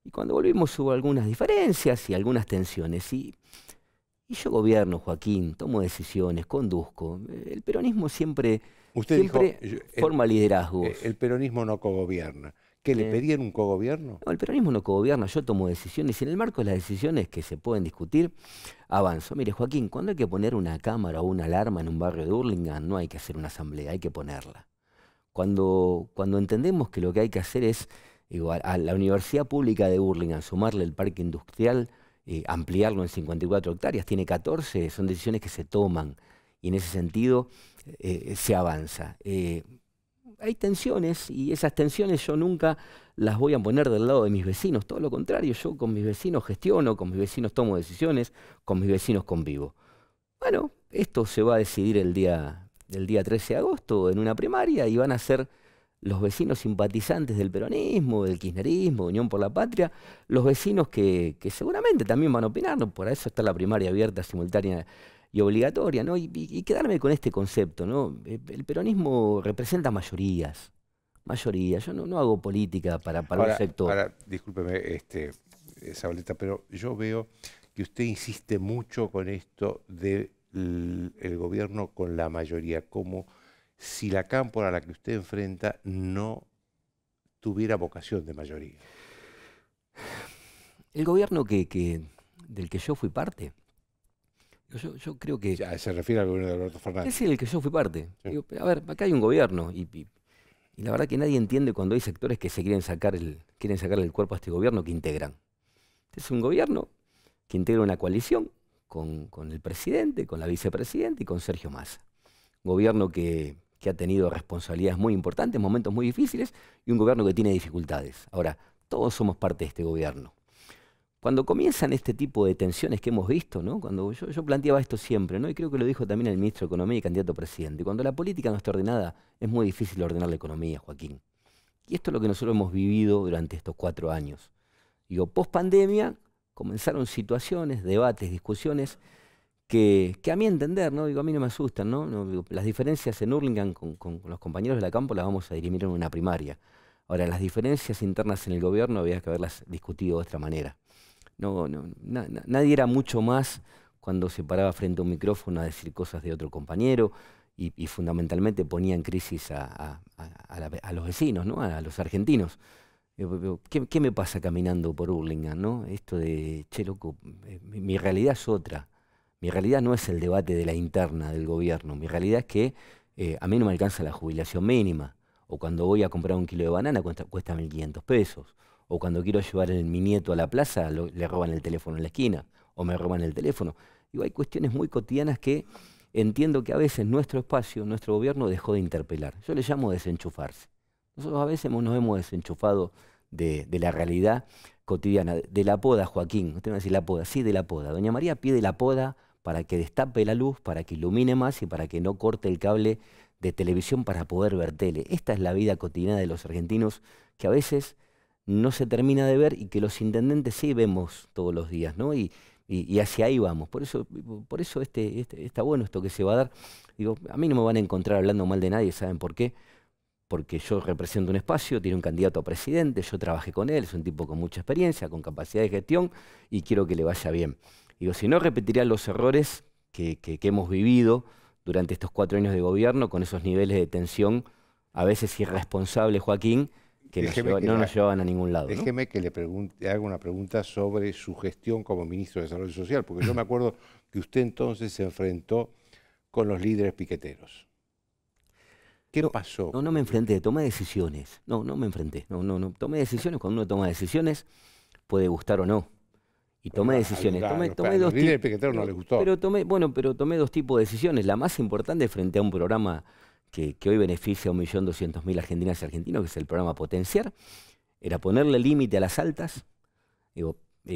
Y cuando volvimos hubo algunas diferencias y algunas tensiones. y yo gobierno, Joaquín, tomo decisiones, conduzco. El peronismo siempre Usted dijo, eh, forma liderazgo. Eh, el peronismo no cogobierna. ¿qué le eh. pedían un cogobierno? No, el peronismo no cogobierna, yo tomo decisiones y en el marco de las decisiones que se pueden discutir, avanzo. Mire, Joaquín, cuando hay que poner una cámara o una alarma en un barrio de Burlingame, no hay que hacer una asamblea, hay que ponerla. Cuando, cuando entendemos que lo que hay que hacer es igual a, la Universidad Pública de Burlingame, sumarle el parque industrial, y ampliarlo en 54 hectáreas, tiene 14, son decisiones que se toman y en ese sentido eh, eh, se avanza. Eh, hay tensiones y esas tensiones yo nunca las voy a poner del lado de mis vecinos, todo lo contrario, yo con mis vecinos gestiono, con mis vecinos tomo decisiones, con mis vecinos convivo. Bueno, esto se va a decidir el día, del día 13 de agosto en una primaria y van a ser los vecinos simpatizantes del peronismo, del kirchnerismo, Unión por la Patria, los vecinos que, que seguramente también van a opinar, por eso está la primaria abierta simultánea y obligatoria, ¿no? Y, quedarme con este concepto, ¿no? Eh, el peronismo representa mayorías, mayorías. Yo no, hago política para, para sector. Ahora, discúlpeme, este, pero yo veo que usted insiste mucho con esto del gobierno con la mayoría, como si la cámpora a la que usted enfrenta no tuviera vocación de mayoría. El gobierno que, que del que yo fui parte, yo, creo que... se refiere al gobierno de Alberto Fernández. Es el que yo fui parte. a ver, acá hay un gobierno y, la verdad que nadie entiende cuando hay sectores que se quieren sacar el, sacarle el cuerpo a este gobierno que integran. Este es un gobierno que integra una coalición con, el presidente, con la vicepresidenta y con Sergio Massa. gobierno que ha tenido responsabilidades muy importantes, momentos muy difíciles y un gobierno que tiene dificultades. Ahora, todos somos parte de este gobierno. Cuando comienzan este tipo de tensiones que hemos visto, cuando yo, planteaba esto siempre, ¿no? y creo que lo dijo también el ministro de Economía y candidato presidente, cuando la política no está ordenada, es muy difícil ordenar la economía, Joaquín. Y esto es lo que nosotros hemos vivido durante estos cuatro años. Digo, post pandemia comenzaron situaciones, debates, discusiones que, a mi entender, ¿no? Digo, a mí no me asustan, ¿no? las diferencias en Urlingan con, con los compañeros de la campo las vamos a dirimir en una primaria. Ahora, las diferencias internas en el gobierno había que haberlas discutido de otra manera nadie era mucho más cuando se paraba frente a un micrófono a decir cosas de otro compañero y, fundamentalmente ponía en crisis a, los vecinos, a, los argentinos. Eh, ¿Qué, me pasa caminando por Urlinga? Esto de, che, loco, eh, mi, realidad es otra. Mi realidad no es el debate de la interna del gobierno. Mi realidad es que eh, a mí no me alcanza la jubilación mínima. O cuando voy a comprar un kilo de banana cuesta 1.500 pesos o cuando quiero llevar a mi nieto a la plaza, le roban el teléfono en la esquina, o me roban el teléfono. Y hay cuestiones muy cotidianas que entiendo que a veces nuestro espacio, nuestro gobierno dejó de interpelar. Yo le llamo desenchufarse. Nosotros a veces nos hemos desenchufado de, de la realidad cotidiana, de la poda, Joaquín. Usted me va decir la poda, sí, de la poda. Doña María pide la poda para que destape la luz, para que ilumine más y para que no corte el cable de televisión para poder ver tele. Esta es la vida cotidiana de los argentinos que a veces no se termina de ver y que los intendentes sí vemos todos los días, ¿no? Y, y, hacia ahí vamos. Por eso, por eso este, este, está bueno esto que se va a dar. Digo, a mí no me van a encontrar hablando mal de nadie, ¿saben por qué? Porque yo represento un espacio, tiene un candidato a presidente, yo trabajé con él, es un tipo con mucha experiencia, con capacidad de gestión y quiero que le vaya bien. Digo, si no, repetiría los errores que, que hemos vivido durante estos cuatro años de gobierno con esos niveles de tensión, a veces irresponsable, Joaquín, que, no nos llevaban a ningún lado. Déjeme que le pregunte, haga una pregunta sobre su gestión como ministro de Desarrollo Social, porque yo me acuerdo que usted entonces se enfrentó con los líderes piqueteros. ¿Qué pasó? No, no me enfrenté, tomé decisiones. No, no me enfrenté. No, no, no. Tomé decisiones. Cuando uno toma decisiones, puede gustar o no. Y tomé ah, decisiones. Tomé, tomé dos piqueteros no les gustó. Pero tomé, bueno, pero tomé dos tipos de decisiones. La más importante frente a un programa que, hoy beneficia a 1.200.000 argentinas y argentinos, que es el programa Potenciar, era ponerle límite a las altas, eh,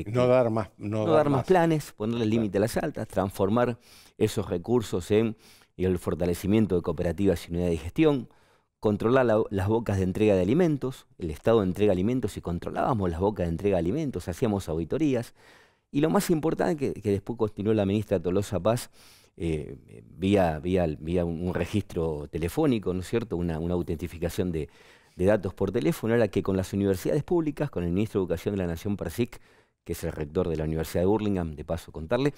no dar más, no, dar, más, planes, ponerle límite a las altas, transformar esos recursos en el fortalecimiento de cooperativas y unidades de gestión, controlar las bocas de entrega de alimentos, el Estado entrega alimentos y controlábamos las bocas de entrega de alimentos, hacíamos auditorías. Y lo más importante, que, que después continuó la ministra Tolosa Paz, eh, vía, vía, vía un, registro telefónico, ¿no es cierto? Una, autentificación de, datos por teléfono, era que con las universidades públicas, con el ministro de Educación de la Nación, Persic, que es el rector de la Universidad de Burlingame, de paso contarle,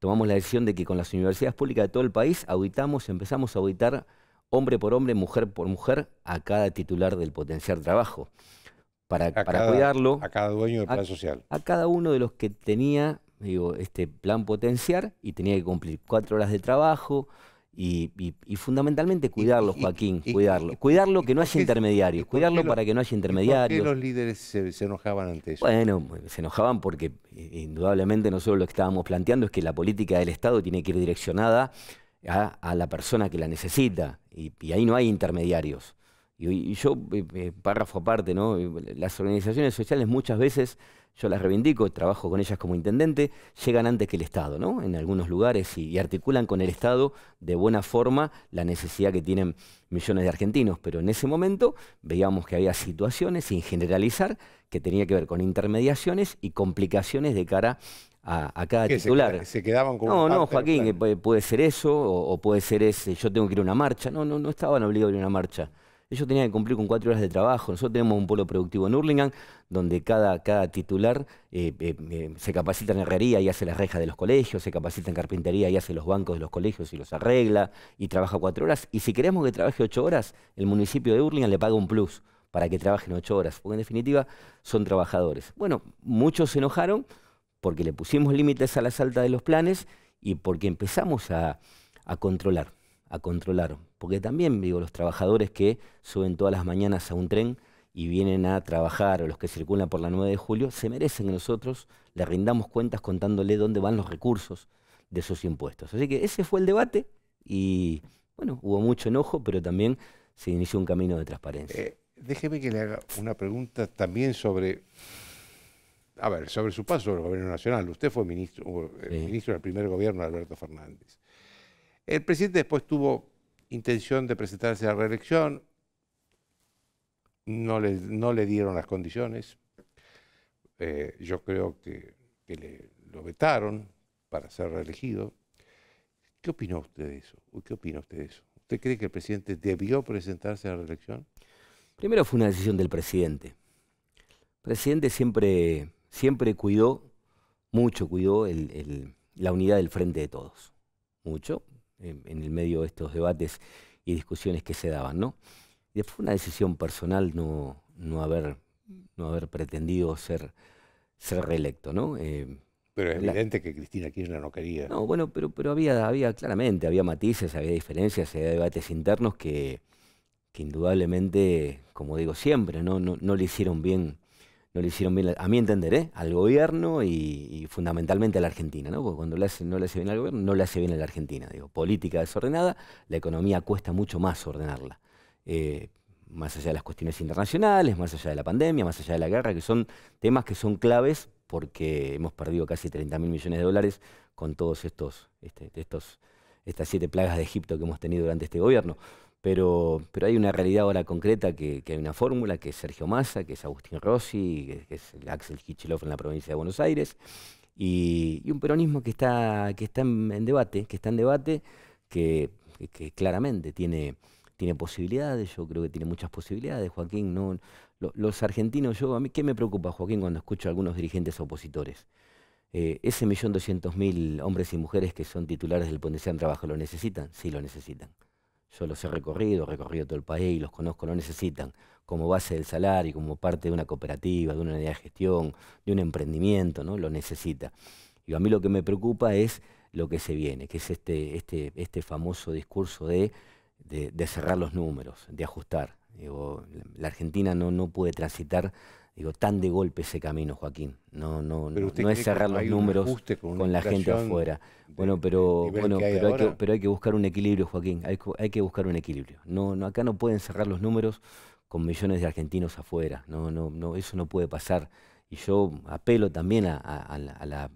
tomamos la decisión de que con las universidades públicas de todo el país auditamos, empezamos a auditar hombre por hombre, mujer por mujer, a cada titular del potencial trabajo. Para, para cuidarlo. A cada dueño del plan social. A cada uno de los que tenía digo, este plan potenciar y tenía que cumplir cuatro horas de trabajo y, fundamentalmente cuidarlo, Joaquín, cuidarlo. cuidarlo que no haya intermediarios, cuidarlo para que no haya intermediarios. ¿Por qué los líderes se, enojaban ante eso? Bueno, se enojaban porque eh, indudablemente nosotros lo que estábamos planteando es que la política del Estado tiene que ir direccionada a, la persona que la necesita y, y ahí no hay intermediarios. Y, yo, eh, eh, párrafo aparte, ¿no? las organizaciones sociales muchas veces yo las reivindico, trabajo con ellas como intendente, llegan antes que el Estado, ¿no? En algunos lugares y, articulan con el Estado de buena forma la necesidad que tienen millones de argentinos, pero en ese momento veíamos que había situaciones, sin generalizar, que tenía que ver con intermediaciones y complicaciones de cara a, cada titular. Se, quedaban con No, no, Joaquín, puede ser eso, o, o puede ser ese, yo tengo que ir a una marcha. No, no, no estaban obligados a ir a una marcha ellos tenían que cumplir con cuatro horas de trabajo. Nosotros tenemos un polo productivo en Hurlingham, donde cada, cada titular eh, eh, eh, se capacita en herrería y hace las rejas de los colegios, se capacita en carpintería y hace los bancos de los colegios y los arregla, y trabaja cuatro horas. Y si queremos que trabaje ocho horas, el municipio de Hurlingham le paga un plus para que trabajen ocho horas, porque en definitiva son trabajadores. Bueno, muchos se enojaron porque le pusimos límites a la salta de los planes y porque empezamos a, a controlar a controlar. Porque también digo, los trabajadores que suben todas las mañanas a un tren y vienen a trabajar, o los que circulan por la 9 de julio, se merecen que nosotros le rindamos cuentas contándole dónde van los recursos de sus impuestos. Así que ese fue el debate y bueno, hubo mucho enojo, pero también se inició un camino de transparencia. Eh, déjeme que le haga una pregunta también sobre, a ver, sobre su paso al gobierno nacional. Usted fue ministro, eh, ministro del primer gobierno de Alberto Fernández. El presidente después tuvo intención de presentarse a la reelección, no le, no le dieron las condiciones, eh, yo creo que, le, lo vetaron para ser reelegido. ¿Qué opina usted de eso? ¿Qué opina usted de eso? ¿Usted cree que el presidente debió presentarse a la reelección? Primero fue una decisión del presidente. El presidente siempre, siempre cuidó, mucho cuidó la unidad del frente de todos. Mucho en, el medio de estos debates y discusiones que se daban, ¿no? fue una decisión personal no, no, haber, no haber pretendido ser, ser reelecto, ¿no? Eh, pero es evidente que Cristina Kirchner no quería. No, bueno, pero, pero había, había claramente, había matices, había diferencias, había debates internos que, indudablemente, como digo siempre, no, no, no le hicieron bien no le hicieron bien, a mi entender, ¿eh? al gobierno y, fundamentalmente a la Argentina, Porque cuando no le hace bien al gobierno, no le hace bien a la Argentina. Digo, política desordenada, la economía cuesta mucho más ordenarla. Eh, más allá de las cuestiones internacionales, más allá de la pandemia, más allá de la guerra, que son temas que son claves porque hemos perdido casi 30 mil millones de dólares con todos estos, este, estos, estas siete plagas de Egipto que hemos tenido durante este gobierno. Pero, pero hay una realidad ahora concreta que, hay una fórmula, que es Sergio Massa, que es Agustín Rossi, que, es Axel Kicillof en la provincia de Buenos Aires, y, un peronismo que está, que está en, debate, que está en debate, que, claramente tiene, tiene posibilidades, yo creo que tiene muchas posibilidades, Joaquín, no, los argentinos, yo, a mí, ¿qué me preocupa, Joaquín, cuando escucho a algunos dirigentes opositores? Eh, ese millón doscientos mil hombres y mujeres que son titulares del en Trabajo, ¿lo necesitan? Sí, lo necesitan. Yo los he recorrido, he recorrido todo el país, los conozco, lo necesitan como base del salario, como parte de una cooperativa, de una unidad de gestión, de un emprendimiento, ¿no? Lo necesita. Y a mí lo que me preocupa es lo que se viene, que es este, este, este famoso discurso de, cerrar los números, de ajustar. la Argentina no, no puede transitar Digo, tan de golpe ese camino, Joaquín. No, no, es cerrar los números con, la gente afuera. bueno, pero, bueno hay pero, hay que, buscar un equilibrio, Joaquín. Hay, que buscar un equilibrio. No, acá no pueden cerrar los números con millones de argentinos afuera. No, no, eso no puede pasar. Y yo apelo también a,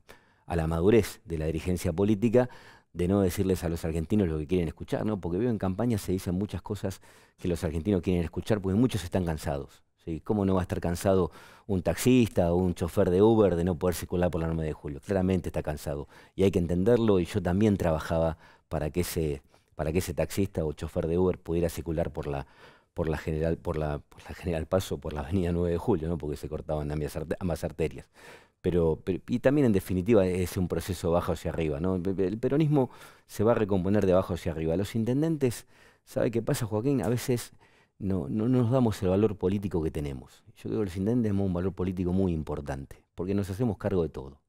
la, madurez de la dirigencia política de no decirles a los argentinos lo que quieren escuchar, ¿no? Porque veo en campaña se dicen muchas cosas que los argentinos quieren escuchar porque muchos están cansados. ¿Cómo no va a estar cansado un taxista o un chofer de Uber de no poder circular por la 9 de julio? Claramente está cansado y hay que entenderlo y yo también trabajaba para que ese, para que ese taxista o chofer de Uber pudiera circular por la, por la general, por la, la general paso por la avenida 9 de julio, ¿no? porque se cortaban ambas, arterias. Pero, y también en definitiva es un proceso de abajo hacia arriba. El peronismo se va a recomponer de abajo hacia arriba. Los intendentes, ¿sabe qué pasa, Joaquín? A veces no, no nos damos el valor político que tenemos. Yo creo que los intendentes tenemos un valor político muy importante, porque nos hacemos cargo de todo.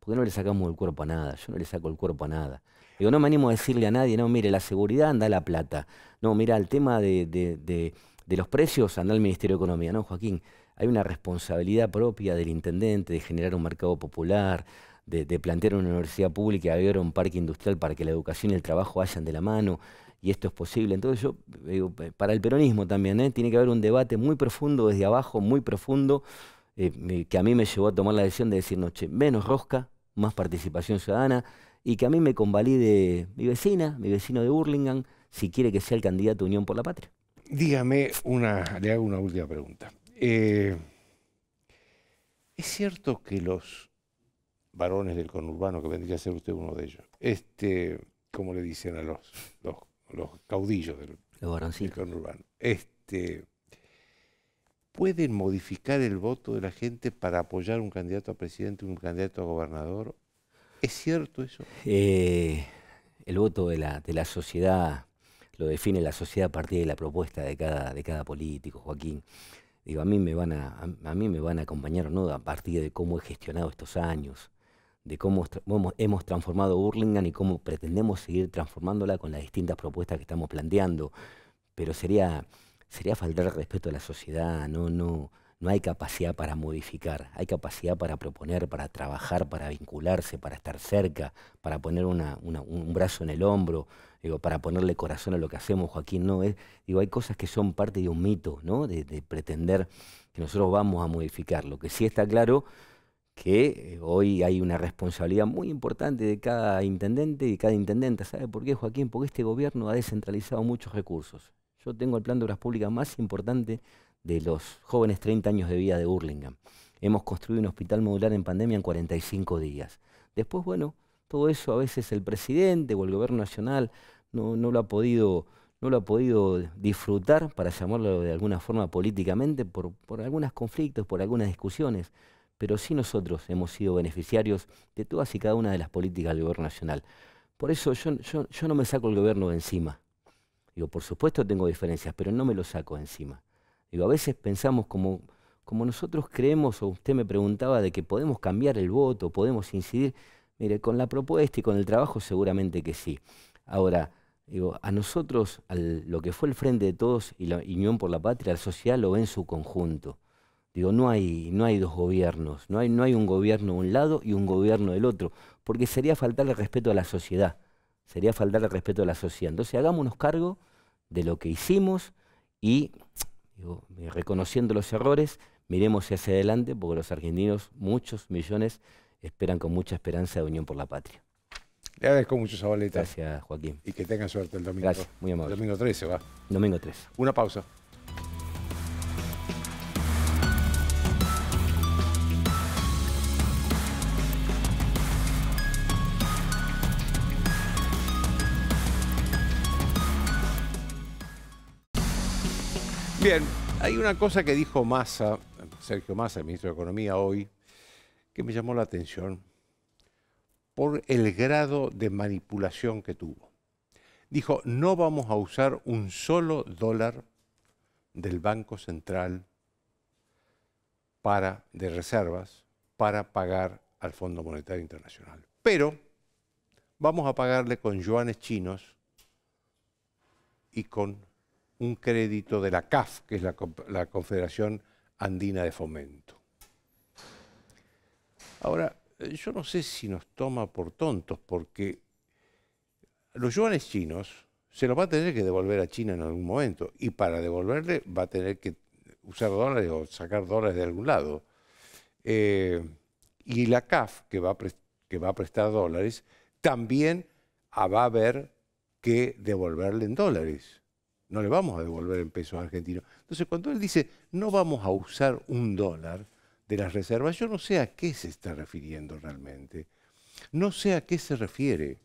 Porque no le sacamos el cuerpo a nada, yo no le saco el cuerpo a nada. Digo, no me animo a decirle a nadie, no, mire, la seguridad anda a la plata. No, mira, el tema de, los precios anda al Ministerio de Economía. No, Joaquín, hay una responsabilidad propia del intendente de generar un mercado popular, de, plantear una universidad pública y abrir un parque industrial para que la educación y el trabajo vayan de la mano y esto es posible. Entonces yo eh, digo, eh, para el peronismo también, ¿eh? tiene que haber un debate muy profundo desde abajo, muy profundo, que a mí me llevó a tomar la decisión de decir, noche menos rosca, más participación ciudadana, y que a mí me convalide mi vecina, mi vecino de Burlingame, si quiere que sea el candidato Unión por la Patria. Dígame una, le hago una última pregunta. ¿Es cierto que los varones del conurbano, que vendría a ser usted uno de ellos, este, ¿cómo le dicen a los, los los caudillos del, del urbano este, ¿pueden modificar el voto de la gente para apoyar un candidato a presidente, un candidato a gobernador? ¿Es cierto eso? Eh, el voto de la, sociedad lo define la sociedad a partir de la propuesta de cada, de cada político, Joaquín. Digo, a mí me van a, a, mí me van a acompañar no a partir de cómo he gestionado estos años, de cómo, hemos transformado Burlingame y cómo pretendemos seguir transformándola con las distintas propuestas que estamos planteando. Pero sería, sería faltar respeto a la sociedad, no, no, no hay capacidad para modificar, hay capacidad para proponer, para trabajar, para vincularse, para estar cerca, para poner un brazo en el hombro, digo, para ponerle corazón a lo que hacemos, Joaquín. No, es, digo, hay cosas que son parte de un mito, ¿no? De, de pretender que nosotros vamos a modificar. Lo que sí está claro que eh, hoy hay una responsabilidad muy importante de cada intendente y cada intendenta. ¿Sabe por qué, Joaquín? Porque este gobierno ha descentralizado muchos recursos. Yo tengo el plan de obras públicas más importante de los jóvenes 30 años de vida de Burlingame. Hemos construido un hospital modular en pandemia en 45 días. Después, bueno, todo eso a veces el presidente o el gobierno nacional no, lo ha podido disfrutar, para llamarlo de alguna forma políticamente, por algunos conflictos, por algunas discusiones pero sí nosotros hemos sido beneficiarios de todas y cada una de las políticas del gobierno nacional. Por eso yo, no me saco el gobierno de encima. Digo, por supuesto tengo diferencias, pero no me lo saco de encima. Digo, a veces pensamos como, como nosotros creemos, o usted me preguntaba, de que podemos cambiar el voto, podemos incidir. Mire, con la propuesta y con el trabajo seguramente que sí. Ahora, digo, a nosotros, lo que fue el Frente de Todos y la Unión por la Patria, la sociedad lo ve en su conjunto. Digo, no hay, no hay dos gobiernos, no hay, no hay un gobierno de un lado y un gobierno del otro, porque sería faltarle respeto a la sociedad, sería faltarle respeto a la sociedad. Entonces hagámonos cargo de lo que hicimos y, reconociendo los errores, miremos hacia adelante, porque los argentinos, muchos millones, esperan con mucha esperanza de Unión por la Patria. Le agradezco mucho, boleta Gracias, Joaquín. Y que tengan suerte el domingo. Gracias, muy amable. domingo 13 va. Domingo 13. Una pausa. Bien, hay una cosa que dijo Massa, Sergio Massa, el ministro de Economía, hoy, que me llamó la atención por el grado de manipulación que tuvo. Dijo, no vamos a usar un solo dólar del Banco Central para, de reservas para pagar al Fondo Monetario Internacional. Pero vamos a pagarle con yuanes chinos y con un crédito de la CAF, que es la, Confederación Andina de Fomento. Ahora, eh, yo no sé si nos toma por tontos, porque los yuanes chinos se los va a tener que devolver a China en algún momento, y para devolverle va a tener que usar dólares o sacar dólares de algún lado. Eh, y la CAF, que va, que va a prestar dólares, también ah, va a haber que devolverle en dólares no le vamos a devolver en pesos argentinos. Entonces, cuando él dice, no vamos a usar un dólar de las reservas, yo no sé a qué se está refiriendo realmente. No sé a qué se refiere.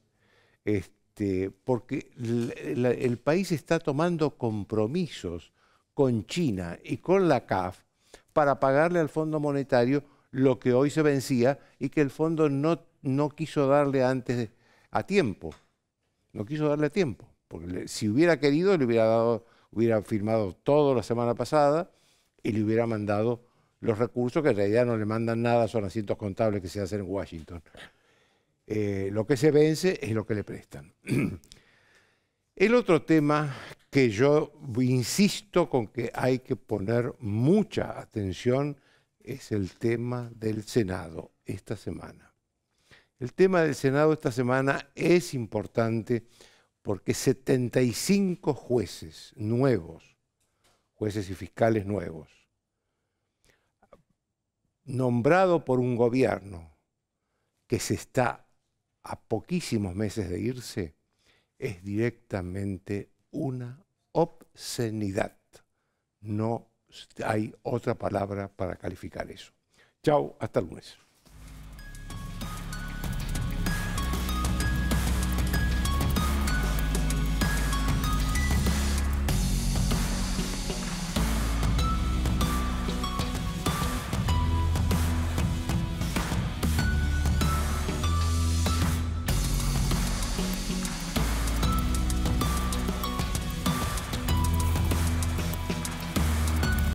Este, porque el país está tomando compromisos con China y con la CAF para pagarle al Fondo Monetario lo que hoy se vencía y que el fondo no, no quiso darle antes a tiempo. No quiso darle a tiempo. Porque si hubiera querido, le hubiera dado, hubiera firmado todo la semana pasada y le hubiera mandado los recursos que en realidad no le mandan nada, son asientos contables que se hacen en Washington. Eh, lo que se vence es lo que le prestan. [clears throat] El otro tema que yo insisto con que hay que poner mucha atención es el tema del Senado esta semana. El tema del Senado esta semana es importante porque 75 jueces nuevos, jueces y fiscales nuevos, nombrado por un gobierno que se está a poquísimos meses de irse, es directamente una obscenidad. No hay otra palabra para calificar eso. Chao, hasta el lunes.